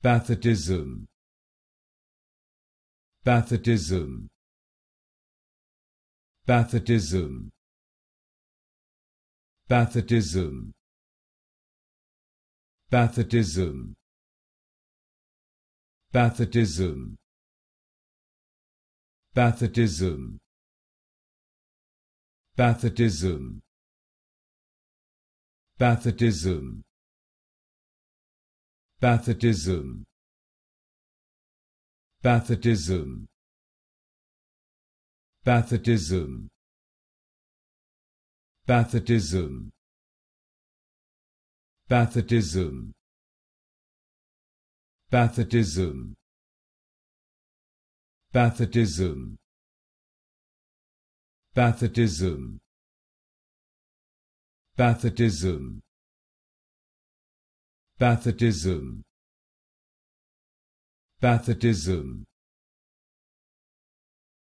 Pathetism Pathetism Pathetism Pathetism Pathetism Pathetism Pathetism Pathetism Pathetism Pathetism. Pathetism. Pathetism. Pathetism. Pathetism. Pathetism. Pathetism. Pathetism. Pathetism. Pathetism. Pathetism.